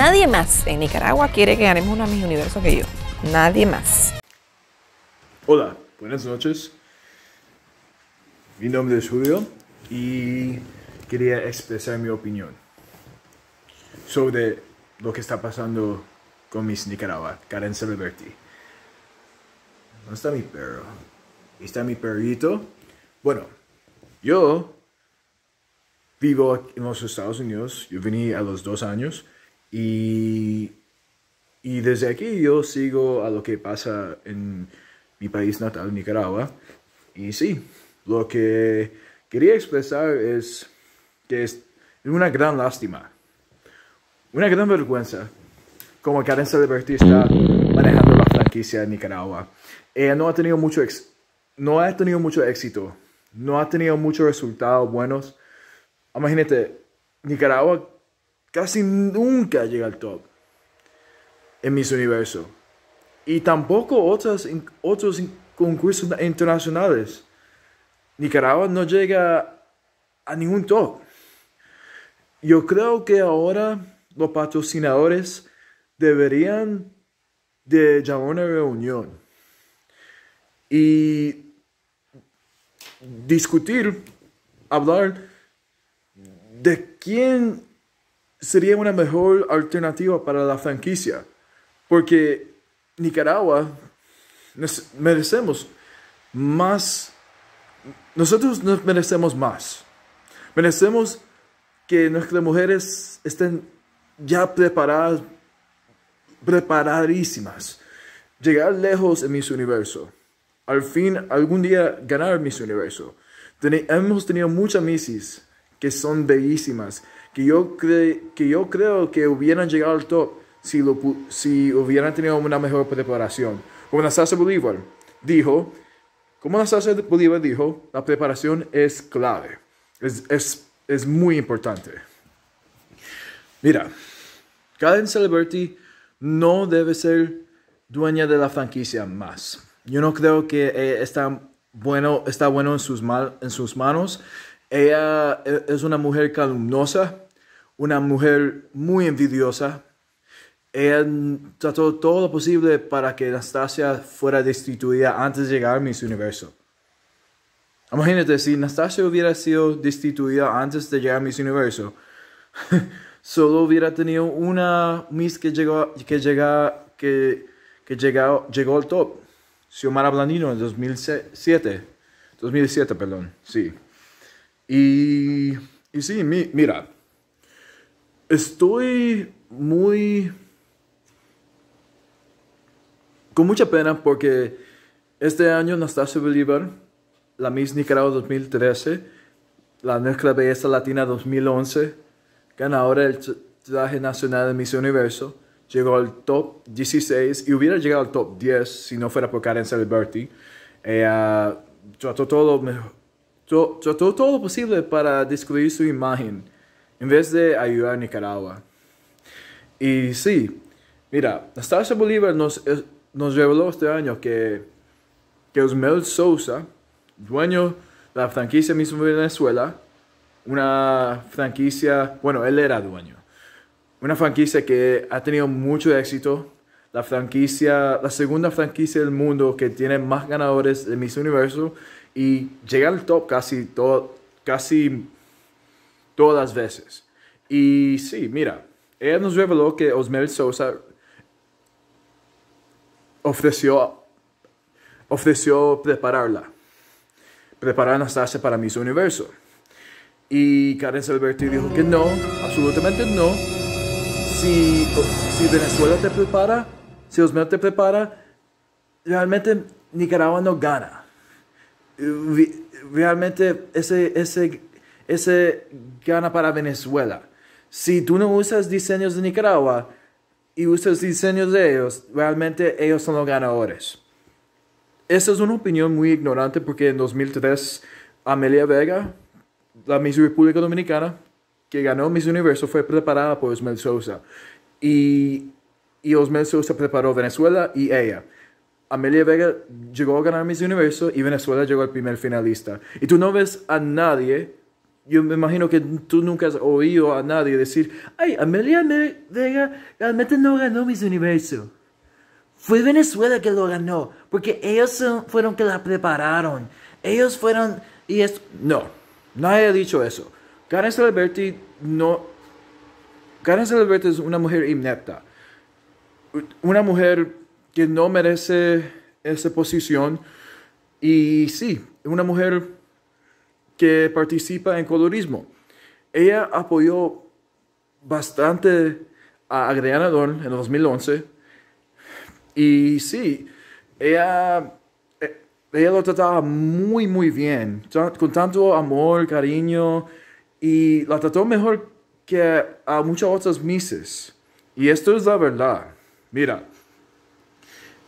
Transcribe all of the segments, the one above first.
Nadie más en Nicaragua quiere que ganemos una mismo Universo que yo. Nadie más. Hola, buenas noches. Mi nombre es Julio y quería expresar mi opinión sobre lo que está pasando con mis Nicaragua, Karen Celeberti. ¿Dónde está mi perro? está mi perrito? Bueno, yo vivo en los Estados Unidos, yo vine a los dos años y, y desde aquí yo sigo a lo que pasa en mi país natal, Nicaragua. Y sí, lo que quería expresar es que es una gran lástima, una gran vergüenza, como Karen de está manejando la franquicia de Nicaragua. Ella no ha tenido mucho, ex no ha tenido mucho éxito, no ha tenido muchos resultados buenos. Imagínate, Nicaragua casi nunca llega al top en mis universo. Y tampoco en otros concursos internacionales. Nicaragua no llega a ningún top. Yo creo que ahora los patrocinadores deberían de llamar a una reunión y discutir, hablar de quién sería una mejor alternativa para la franquicia, porque Nicaragua merecemos más, nosotros nos merecemos más, merecemos que nuestras mujeres estén ya preparadas, preparadísimas, llegar lejos en Miss Universo, al fin algún día ganar Miss Universo. hemos tenido muchas misis que son bellísimas, que yo, que yo creo que hubieran llegado al top si, lo si hubieran tenido una mejor preparación. Como Anastasio Bolívar dijo, como de Bolívar dijo, la preparación es clave, es, muy importante. Mira, Karen Celebrity no debe ser dueña de la franquicia más. Yo no creo que eh, está, bueno, está bueno en sus, mal, en sus manos. Ella e, es una mujer calumnosa, una mujer muy envidiosa. Ella trató todo lo posible para que Anastasia fuera destituida antes de llegar a Miss Universo. Imagínate, si Anastasia hubiera sido destituida antes de llegar a Miss Universo, solo hubiera tenido una Miss que llegó, que que, que llegó, llegó al top. Xiomara Blandino en 2007. 2007, perdón, sí. Y, y sí, mira, estoy muy... con mucha pena porque este año Nastasia Bolívar, la Miss Nicaragua 2013, la Nuestra Belleza Latina 2011, ganadora del traje nacional de Miss Universo, llegó al top 16 y hubiera llegado al top 10 si no fuera por de Celebrity. Ella trató todo mejor trató todo lo posible para descubrir su imagen en vez de ayudar a Nicaragua. Y sí, mira, Nastasia Bolívar nos, eh, nos reveló este año que, que Osmel Sousa, dueño de la franquicia mismo Venezuela, una franquicia, bueno, él era dueño, una franquicia que ha tenido mucho éxito, la franquicia, la segunda franquicia del mundo que tiene más ganadores de Miss Universo y llega al top casi, todo, casi todas las veces. Y sí, mira, ella nos reveló que Osmel Sosa ofreció, ofreció prepararla, preparar a Anastasia para Miss Universo. Y Karen Salberti dijo que no, absolutamente no. Si, si Venezuela te prepara, si Osmel te prepara, realmente Nicaragua no gana realmente ese, ese, ese gana para Venezuela. Si tú no usas diseños de Nicaragua y usas diseños de ellos, realmente ellos son los ganadores. Esa es una opinión muy ignorante porque en 2003 Amelia Vega, la Miss República Dominicana, que ganó Miss Universo, fue preparada por Osmel Sousa. Y, y Osmel Sousa preparó Venezuela y ella. Amelia Vega llegó a ganar Miss Universo y Venezuela llegó al primer finalista. Y tú no ves a nadie, yo me imagino que tú nunca has oído a nadie decir, ay, Amelia Vega realmente no ganó Miss Universo. Fue Venezuela que lo ganó, porque ellos fueron que la prepararon. Ellos fueron y es... No, nadie ha dicho eso. Karen Celeberti no... Karen Celeberti es una mujer inepta. Una mujer no merece esa posición. Y sí, una mujer que participa en colorismo. Ella apoyó bastante a Adriana Don en 2011. Y sí, ella, e, ella lo trataba muy, muy bien, con tanto amor, cariño, y la trató mejor que a muchas otras misses Y esto es la verdad. Mira,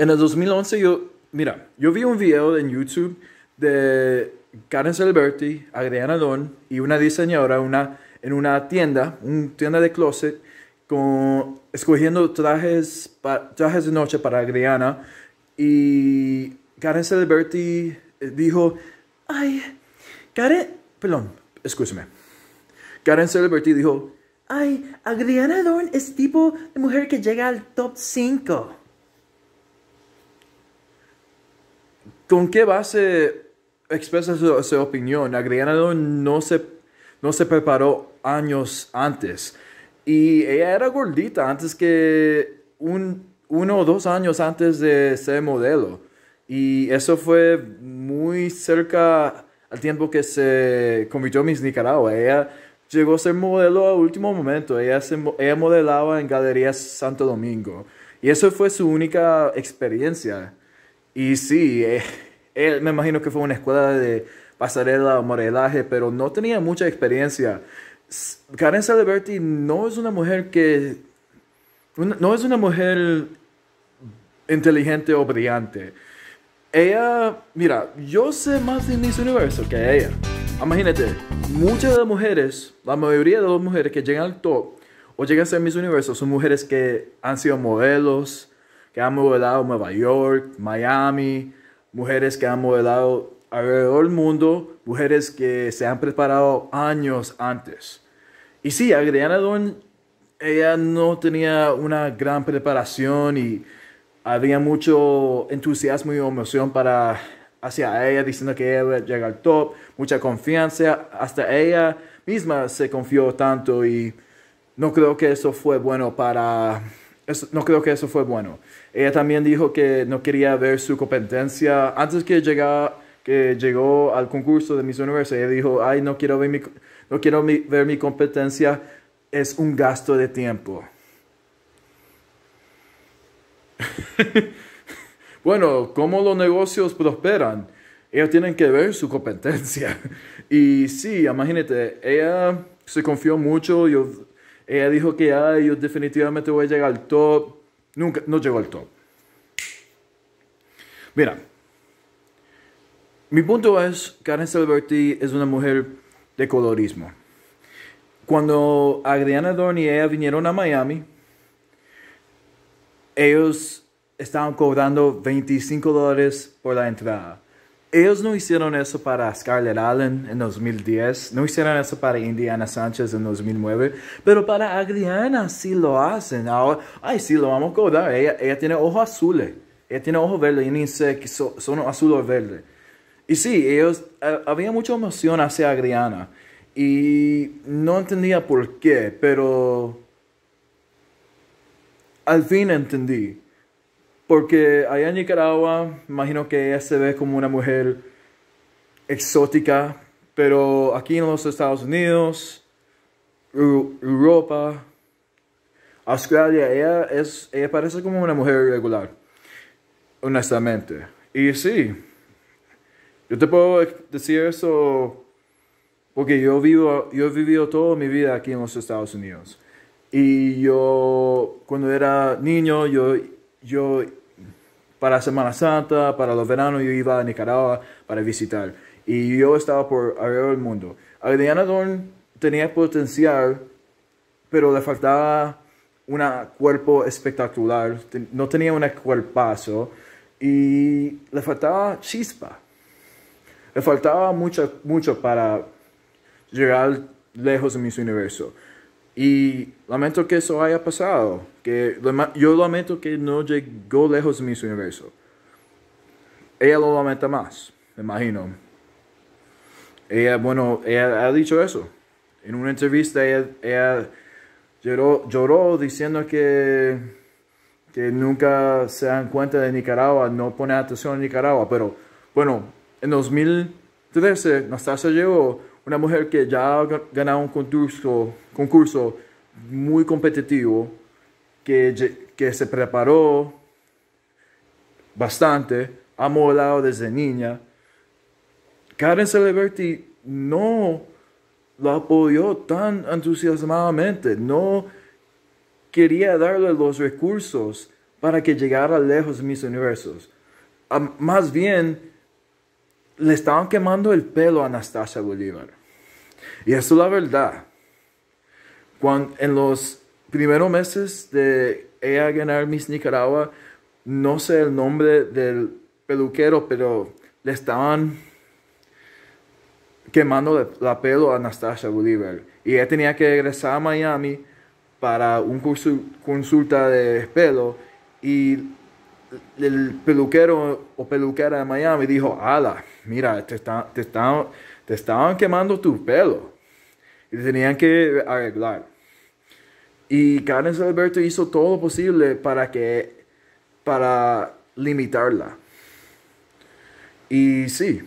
en el 2011 yo, mira, yo vi un video en YouTube de Karen Celeberti, Adriana Don y una diseñadora una, en una tienda, una tienda de closet, con, escogiendo trajes, trajes de noche para Adriana. Y Karen Celeberti eh, dijo, ay, Karen, perdón, escúcheme. Karen Celeberti dijo, ay, Adriana Don es tipo de mujer que llega al top 5. ¿Con qué base expresa su, opinión? Adriana no se, no se preparó años antes. Y ella era gordita antes que uno o dos años antes de ser modelo. Y eso fue muy cerca al tiempo que se convirtió en Miss Nicaragua. Ella llegó a ser modelo a último momento. Ella, ella modelaba en Galerías Santo Domingo. Y eso fue su única experiencia y sí, eh, él me imagino que fue una escuela de pasarela o modelaje, pero no tenía mucha experiencia. Karen Celeberti no es una mujer que... no es una mujer inteligente o brillante. Ella, mira, yo sé más de Miss Universo que ella. Imagínate, muchas de las mujeres, la mayoría de las mujeres que llegan al top o llegan a ser Miss Universo son mujeres que han sido modelos, que han modelado Nueva York, Miami, mujeres que han modelado alrededor del mundo, mujeres que se han preparado años antes. Y sí, Adriana Don, ella no tenía una gran preparación y había mucho entusiasmo y emoción para hacia ella, diciendo que ella llega al top, mucha confianza, hasta ella misma se confió tanto y no creo que eso fue bueno para, no creo que eso fue bueno. Ella también dijo que no quería ver su competencia. Antes que, llegara, que llegó al concurso de Miss Universo, ella dijo, ay, no quiero ver mi, no quiero ver mi competencia, es un gasto de tiempo. bueno, ¿cómo los negocios prosperan? Ellos tienen que ver su competencia. y sí, imagínate, ella se confió mucho, yo, ella dijo que, ay, yo definitivamente voy a llegar al top Nunca, no llegó al top. Mira, mi punto es, Karen Salberti es una mujer de colorismo. Cuando Adriana Dorn y ella vinieron a Miami, ellos estaban cobrando 25 dólares por la entrada. Ellos no hicieron eso para Scarlett Allen en 2010, no hicieron eso para Indiana Sánchez en 2009, pero para Adriana sí lo hacen. Ahora, ay, sí, lo vamos a acordar. Ella, ella tiene ojos azules, eh. ella tiene ojos verdes, y ni sé que son azules o verde. Y sí, ellos, eh, había mucha emoción hacia Adriana y no entendía por qué, pero al fin entendí. Porque allá en Nicaragua, imagino que ella se ve como una mujer exótica, pero aquí en los Estados Unidos, Europa, Australia, ella, es, parece como una mujer regular, honestamente. Y sí, yo te puedo decir eso porque yo, vivo, yo he vivido toda mi vida aquí en los Estados Unidos. Y yo, cuando era niño, yo, yo para Semana Santa, para los veranos, yo iba a Nicaragua para visitar. Y yo estaba por alrededor del mundo. Adriana Dorn tenía potencial, pero le faltaba un cuerpo espectacular. No tenía un cuerpazo. Y le faltaba chispa. Le faltaba mucho, mucho para llegar lejos en mi universo. Y lamento que eso haya pasado. Que yo lamento que no llegó lejos de mi universo. Ella lo lamenta más, me imagino. Ella, bueno, ella ha dicho eso. En una entrevista ella, lloró, diciendo que, que nunca se dan cuenta de Nicaragua, no pone atención a Nicaragua. Pero bueno, en 2013 Nastasia llegó una mujer que ya ha ganado un concurso, concurso muy competitivo, que, se preparó bastante, ha molado desde niña. Karen Celeberti no la apoyó tan entusiasmadamente, no quería darle los recursos para que llegara lejos mis universos. más bien, le estaban quemando el pelo a Anastasia Bolívar. Y eso es la verdad. Cuando, en los primeros meses de ella ganar Miss Nicaragua, no sé el nombre del peluquero, pero le estaban quemando la pelo a Anastasia Bolívar. Y ella tenía que regresar a Miami para un curso, consulta de pelo. Y el peluquero o peluquera de Miami dijo, ala, mira, te están te está estaban quemando tu pelo y tenían que arreglar. Y Karen Alberto hizo todo lo posible para que, para limitarla. Y sí,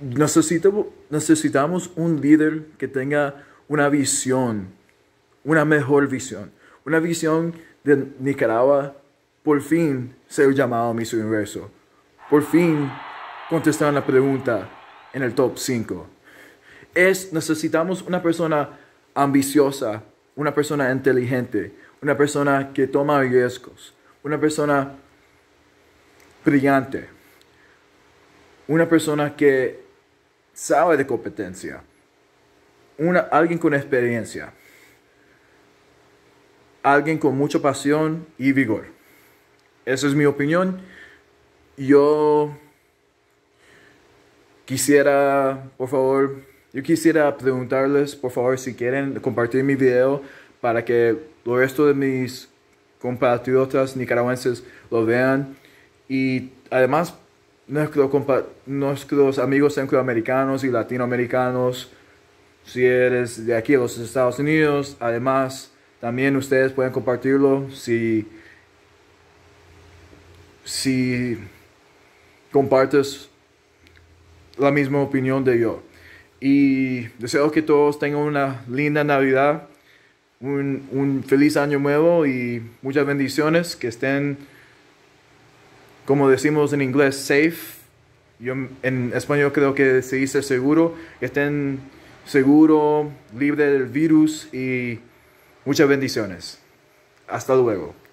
necesitamos, necesitamos un líder que tenga una visión, una mejor visión, una visión de Nicaragua por fin ser llamado a mi Universo, por fin contestaron la pregunta en el top 5. Es, necesitamos una persona ambiciosa, una persona inteligente, una persona que toma riesgos, una persona brillante, una persona que sabe de competencia, una, alguien con experiencia, alguien con mucha pasión y vigor. Esa es mi opinión. Yo Quisiera, por favor, yo quisiera preguntarles, por favor, si quieren compartir mi video para que el resto de mis compatriotas nicaragüenses lo vean. Y además, nuestros amigos centroamericanos y latinoamericanos, si eres de aquí, de los Estados Unidos, además, también ustedes pueden compartirlo si, si compartes la misma opinión de yo. Y deseo que todos tengan una linda Navidad, un, feliz año nuevo y muchas bendiciones, que estén, como decimos en inglés, safe. Yo en español creo que se dice seguro, que estén seguro, libre del virus y muchas bendiciones. Hasta luego.